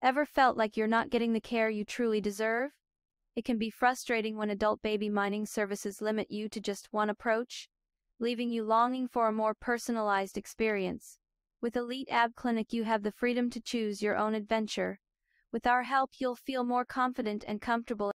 Ever felt like you're not getting the care you truly deserve? It can be frustrating when adult baby mining services limit you to just one approach, leaving you longing for a more personalized experience. With Elite Ab Clinic, you have the freedom to choose your own adventure. With our help, you'll feel more confident and comfortable.